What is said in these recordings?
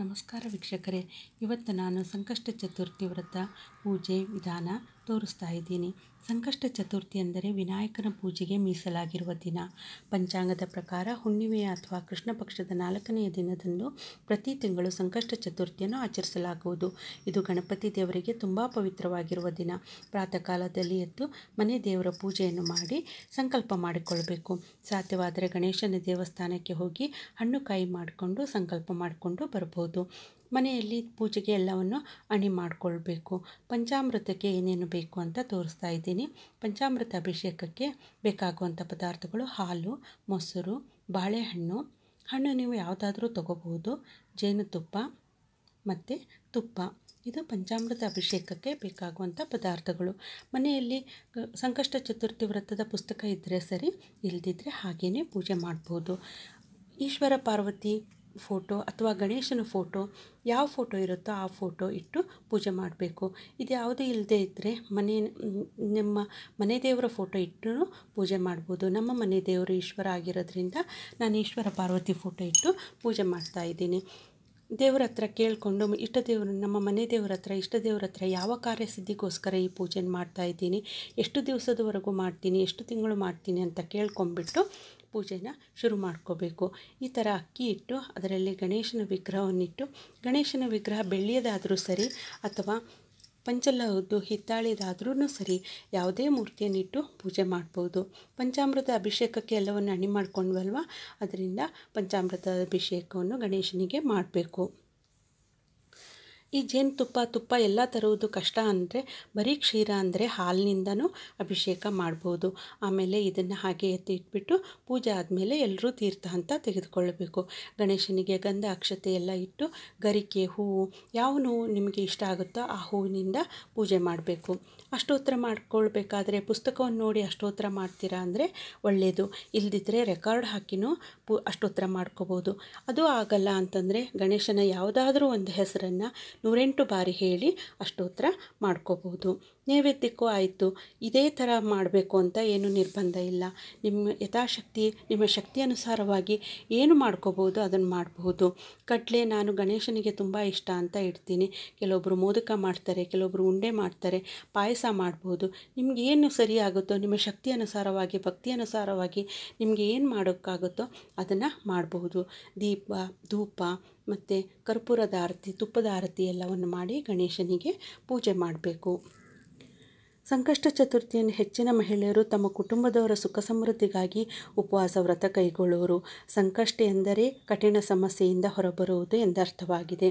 ನಮಸ್ಕಾರ ವೀಕ್ಷಕರೇ ಇವತ್ತು ನಾನು ಸಂಕಷ್ಟ ಚತುರ್ಥಿ ವ್ರತ ಪೂಜೆ ವಿಧಾನ ತೋರಿಸ್ತಾ ಇದ್ದೀನಿ ಸಂಕಷ್ಟ ಚತುರ್ಥಿ ಅಂದರೆ ವಿನಾಯಕನ ಪೂಜೆಗೆ ಮೀಸಲಾಗಿರುವ ದಿನ ಪಂಚಾಂಗದ ಪ್ರಕಾರ ಹುಣ್ಣಿಮೆಯ ಅಥವಾ ಕೃಷ್ಣ ಪಕ್ಷದ ನಾಲ್ಕನೆಯ ದಿನದಂದು ಪ್ರತಿ ತಿಂಗಳು ಸಂಕಷ್ಟ ಚತುರ್ಥಿಯನ್ನು ಆಚರಿಸಲಾಗುವುದು ಇದು ಗಣಪತಿ ದೇವರಿಗೆ ತುಂಬ ಪವಿತ್ರವಾಗಿರುವ ದಿನ ಪ್ರಾತಃ ಕಾಲದಲ್ಲಿ ಎದ್ದು ಮನೆ ದೇವರ ಪೂಜೆಯನ್ನು ಮಾಡಿ ಸಂಕಲ್ಪ ಮಾಡಿಕೊಳ್ಳಬೇಕು ಸಾಧ್ಯವಾದರೆ ಗಣೇಶನ ದೇವಸ್ಥಾನಕ್ಕೆ ಹೋಗಿ ಹಣ್ಣು ಕಾಯಿ ಮಾಡಿಕೊಂಡು ಸಂಕಲ್ಪ ಮಾಡಿಕೊಂಡು ಬರಬಹುದು ಮನೆಯಲ್ಲಿ ಪೂಜೆಗೆ ಎಲ್ಲವನ್ನು ಅಣಿ ಮಾಡಿಕೊಳ್ಬೇಕು ಪಂಚಾಮೃತಕ್ಕೆ ಏನೇನು ಬೇಕು ಅಂತ ತೋರಿಸ್ತಾ ಇದ್ದೀನಿ ಪಂಚಾಮೃತ ಅಭಿಷೇಕಕ್ಕೆ ಬೇಕಾಗುವಂಥ ಪದಾರ್ಥಗಳು ಹಾಲು ಮೊಸರು ಬಾಳೆಹಣ್ಣು ಹಣ್ಣು ನೀವು ಯಾವುದಾದ್ರೂ ತಗೋಬಹುದು ಜೇನುತುಪ್ಪ ಮತ್ತು ತುಪ್ಪ ಇದು ಪಂಚಾಮೃತ ಅಭಿಷೇಕಕ್ಕೆ ಬೇಕಾಗುವಂಥ ಪದಾರ್ಥಗಳು ಮನೆಯಲ್ಲಿ ಸಂಕಷ್ಟ ಚತುರ್ಥಿ ವ್ರತದ ಪುಸ್ತಕ ಇದ್ದರೆ ಸರಿ ಇಲ್ಲದಿದ್ದರೆ ಹಾಗೆಯೇ ಪೂಜೆ ಮಾಡ್ಬೋದು ಈಶ್ವರ ಪಾರ್ವತಿ ಫೋಟೋ ಅಥವಾ ಗಣೇಶನ ಫೋಟೋ ಯಾವ ಫೋಟೋ ಇರುತ್ತೋ ಆ ಫೋಟೋ ಇಟ್ಟು ಪೂಜೆ ಮಾಡಬೇಕು ಇದು ಯಾವುದೂ ಇಲ್ಲದೇ ಇದ್ದರೆ ಮನೆ ನಿಮ್ಮ ಮನೆ ದೇವರ ಫೋಟೋ ಇಟ್ಟು ಪೂಜೆ ಮಾಡ್ಬೋದು ನಮ್ಮ ಮನೆ ದೇವರು ಈಶ್ವರ ಆಗಿರೋದ್ರಿಂದ ನಾನು ಈಶ್ವರ ಪಾರ್ವತಿ ಫೋಟೋ ಇಟ್ಟು ಪೂಜೆ ಮಾಡ್ತಾ ಇದ್ದೀನಿ ದೇವರ ಹತ್ರ ಕೇಳಿಕೊಂಡು ಇಷ್ಟ ದೇವರು ನಮ್ಮ ಮನೆ ದೇವರ ಹತ್ರ ಇಷ್ಟ ದೇವರ ಹತ್ರ ಯಾವ ಕಾರ್ಯಸಿದ್ಧಿಗೋಸ್ಕರ ಈ ಪೂಜೆ ಮಾಡ್ತಾ ಇದ್ದೀನಿ ಎಷ್ಟು ದಿವಸದವರೆಗೂ ಮಾಡ್ತೀನಿ ಎಷ್ಟು ತಿಂಗಳು ಮಾಡ್ತೀನಿ ಅಂತ ಕೇಳ್ಕೊಂಬಿಟ್ಟು ಪೂಜೆನ ಶುರು ಮಾಡ್ಕೋಬೇಕು ಈ ಥರ ಅಕ್ಕಿ ಇಟ್ಟು ಅದರಲ್ಲಿ ಗಣೇಶನ ವಿಗ್ರಹವನ್ನಿಟ್ಟು ಗಣೇಶನ ವಿಗ್ರಹ ಬೆಳ್ಳಿಯದಾದರೂ ಸರಿ ಅಥವಾ ಪಂಚಲಹದ್ದು ಹಿತ್ತಾಳಿಯದಾದ್ರೂ ಸರಿ ಯಾವುದೇ ಮೂರ್ತಿಯನ್ನಿಟ್ಟು ಪೂಜೆ ಮಾಡ್ಬೋದು ಪಂಚಾಮೃತ ಅಭಿಷೇಕಕ್ಕೆ ಎಲ್ಲವನ್ನು ಅಣಿ ಮಾಡ್ಕೊಂಡ್ವಲ್ವ ಅದರಿಂದ ಪಂಚಾಮೃತ ಅಭಿಷೇಕವನ್ನು ಗಣೇಶನಿಗೆ ಮಾಡಬೇಕು ಈ ಜೇನುತುಪ್ಪ ತುಪ್ಪ ಎಲ್ಲ ತರುವುದು ಕಷ್ಟ ಅಂದರೆ ಬರೀ ಕ್ಷೀರ ಅಂದರೆ ಹಾಲಿನಿಂದನೂ ಅಭಿಷೇಕ ಮಾಡ್ಬೋದು ಆಮೇಲೆ ಇದನ್ನು ಹಾಗೆ ಇಟ್ಬಿಟ್ಟು ಪೂಜೆ ಆದಮೇಲೆ ಎಲ್ಲರೂ ತೀರ್ಥ ಅಂತ ತೆಗೆದುಕೊಳ್ಳಬೇಕು ಗಣೇಶನಿಗೆ ಗಂಧ ಅಕ್ಷತೆ ಎಲ್ಲ ಇಟ್ಟು ಗರಿಕೆ ಹೂವು ಯಾವ ನೋವು ನಿಮಗೆ ಇಷ್ಟ ಆಗುತ್ತೋ ಆ ಹೂವಿನಿಂದ ಪೂಜೆ ಮಾಡಬೇಕು ಅಷ್ಟೋತ್ತರ ಮಾಡ್ಕೊಳ್ಬೇಕಾದ್ರೆ ಪುಸ್ತಕವನ್ನು ನೋಡಿ ಅಷ್ಟೋತ್ತರ ಮಾಡ್ತೀರಾ ಅಂದರೆ ಒಳ್ಳೆಯದು ಇಲ್ಲದಿದ್ದರೆ ರೆಕಾರ್ಡ್ ಹಾಕಿನೂ ಪು ಅಷ್ಟೋತ್ತರ ಮಾಡ್ಕೋಬೋದು ಅದು ಆಗಲ್ಲ ಅಂತಂದರೆ ಗಣೇಶನ ಯಾವುದಾದ್ರೂ ಒಂದು ಹೆಸರನ್ನು ನೂರೆಂಟು ಬಾರಿ ಹೇಳಿ ಅಷ್ಟೋತ್ರ ಮಾಡ್ಕೋಬಹುದು ನೈವೇದ್ಯಕ್ಕೂ ಆಯಿತು ಇದೇ ಥರ ಮಾಡಬೇಕು ಅಂತ ಏನು ನಿರ್ಬಂಧ ಇಲ್ಲ ನಿಮ್ಮ ಯಥಾಶಕ್ತಿ ನಿಮ್ಮ ಶಕ್ತಿ ಏನು ಮಾಡ್ಕೋಬೋದು ಅದನ್ನು ಮಾಡಬಹುದು ಕಡಲೆ ನಾನು ಗಣೇಶನಿಗೆ ತುಂಬ ಇಷ್ಟ ಅಂತ ಇಡ್ತೀನಿ ಕೆಲವೊಬ್ಬರು ಮೋದಕ ಮಾಡ್ತಾರೆ ಕೆಲವೊಬ್ಬರು ಉಂಡೆ ಮಾಡ್ತಾರೆ ಪಾಯಸ ಮಾಡ್ಬೋದು ನಿಮ್ಗೆ ಏನು ಸರಿ ನಿಮ್ಮ ಶಕ್ತಿ ಭಕ್ತಿಯನುಸಾರವಾಗಿ ಭಕ್ತಿ ನಿಮಗೆ ಏನು ಮಾಡೋಕ್ಕಾಗುತ್ತೋ ಅದನ್ನು ಮಾಡಬಹುದು ದೀಪ ಧೂಪ ಮತ್ತು ಕರ್ಪೂರದ ಆರತಿ ತುಪ್ಪದ ಆರತಿ ಎಲ್ಲವನ್ನು ಮಾಡಿ ಗಣೇಶನಿಗೆ ಪೂಜೆ ಮಾಡಬೇಕು ಸಂಕಷ್ಟ ಚತುರ್ಥಿಯನ್ನು ಹೆಚ್ಚಿನ ಮಹಿಳೆಯರು ತಮ್ಮ ಕುಟುಂಬದವರ ಸುಖ ಸಮೃದ್ಧಿಗಾಗಿ ಉಪವಾಸ ವ್ರತ ಕೈಗೊಳ್ಳುವರು ಸಂಕಷ್ಟ ಎಂದರೆ ಕಠಿಣ ಸಮಸ್ಯೆಯಿಂದ ಹೊರಬರುವುದು ಎಂದರ್ಥವಾಗಿದೆ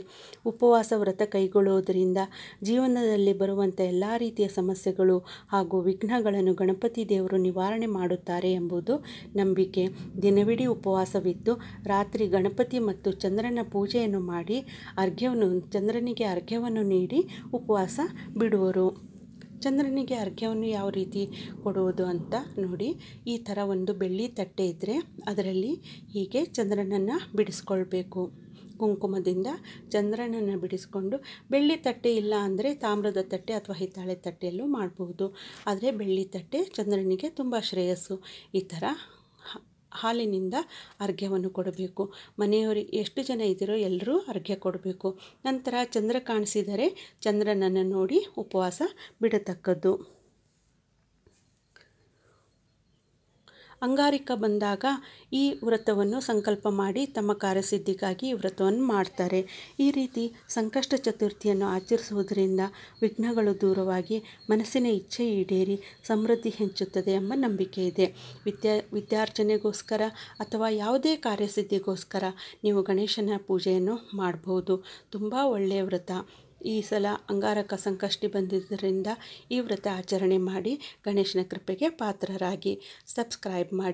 ಉಪವಾಸ ವ್ರತ ಕೈಗೊಳ್ಳುವುದರಿಂದ ಜೀವನದಲ್ಲಿ ಬರುವಂಥ ಎಲ್ಲ ರೀತಿಯ ಸಮಸ್ಯೆಗಳು ಹಾಗೂ ವಿಘ್ನಗಳನ್ನು ಗಣಪತಿ ದೇವರು ನಿವಾರಣೆ ಮಾಡುತ್ತಾರೆ ಎಂಬುದು ನಂಬಿಕೆ ದಿನವಿಡೀ ಉಪವಾಸವಿದ್ದು ರಾತ್ರಿ ಗಣಪತಿ ಮತ್ತು ಚಂದ್ರನ ಪೂಜೆಯನ್ನು ಮಾಡಿ ಅರ್ಘ್ಯವನ್ನು ಚಂದ್ರನಿಗೆ ಅರ್ಘ್ಯವನ್ನು ನೀಡಿ ಉಪವಾಸ ಬಿಡುವರು ಚಂದ್ರನಿಗೆ ಅರ್ಘ್ಯವನ್ನು ಯಾವ ರೀತಿ ಕೊಡುವುದು ಅಂತ ನೋಡಿ ಈ ಥರ ಒಂದು ಬೆಳ್ಳಿ ತಟ್ಟೆ ಇದ್ದರೆ ಅದರಲ್ಲಿ ಹೀಗೆ ಚಂದ್ರನನ್ನು ಬಿಡಿಸ್ಕೊಳ್ಬೇಕು ಕುಂಕುಮದಿಂದ ಚಂದ್ರನನ್ನು ಬಿಡಿಸ್ಕೊಂಡು ಬೆಳ್ಳಿ ತಟ್ಟೆ ಇಲ್ಲ ಅಂದರೆ ತಾಮ್ರದ ತಟ್ಟೆ ಅಥವಾ ಹಿತ್ತಾಳೆ ತಟ್ಟೆಯಲ್ಲೂ ಮಾಡ್ಬೋದು ಆದರೆ ಬೆಳ್ಳಿ ತಟ್ಟೆ ಚಂದ್ರನಿಗೆ ತುಂಬ ಶ್ರೇಯಸ್ಸು ಈ ಥರ ಹಾಲಿನಿಂದ ಅರ್ಘ್ಯವನ್ನು ಕೊಡಬೇಕು ಮನೆಯವರಿಗೆ ಎಷ್ಟು ಜನ ಇದ್ದೀರೋ ಎಲ್ಲರೂ ಅರ್ಘ್ಯ ಕೊಡಬೇಕು ನಂತರ ಚಂದ್ರ ಕಾಣಿಸಿದರೆ ಚಂದ್ರನನ್ನು ನೋಡಿ ಉಪವಾಸ ಬಿಡತಕ್ಕದ್ದು ಅಂಗಾರಿಕ ಬಂದಾಗ ಈ ವ್ರತವನ್ನು ಸಂಕಲ್ಪ ಮಾಡಿ ತಮ್ಮ ಕಾರ್ಯಸಿದ್ಧಿಗಾಗಿ ವ್ರತವನ್ನು ಮಾಡ್ತಾರೆ ಈ ರೀತಿ ಸಂಕಷ್ಟ ಚತುರ್ಥಿಯನ್ನು ಆಚರಿಸುವುದರಿಂದ ವಿಘ್ನಗಳು ದೂರವಾಗಿ ಮನಸ್ಸಿನ ಇಚ್ಛೆ ಈಡೇರಿ ಸಮೃದ್ಧಿ ಹೆಂಚುತ್ತದೆ ಎಂಬ ನಂಬಿಕೆ ಇದೆ ವಿದ್ಯಾ ವಿದ್ಯಾರ್ಜನೆಗೋಸ್ಕರ ಅಥವಾ ಯಾವುದೇ ಕಾರ್ಯಸಿದ್ಧಿಗೋಸ್ಕರ ನೀವು ಗಣೇಶನ ಪೂಜೆಯನ್ನು ಮಾಡಬಹುದು ತುಂಬ ಒಳ್ಳೆಯ ವ್ರತ ಈ ಸಲ ಅಂಗಾರಕ ಸಂಕಷ್ಟಿ ಬಂದಿದ್ದರಿಂದ ಈ ವ್ರತ ಆಚರಣೆ ಮಾಡಿ ಗಣೇಶನ ಕೃಪೆಗೆ ಪಾತ್ರರಾಗಿ ಸಬ್ಸ್ಕ್ರೈಬ್ ಮಾಡಿ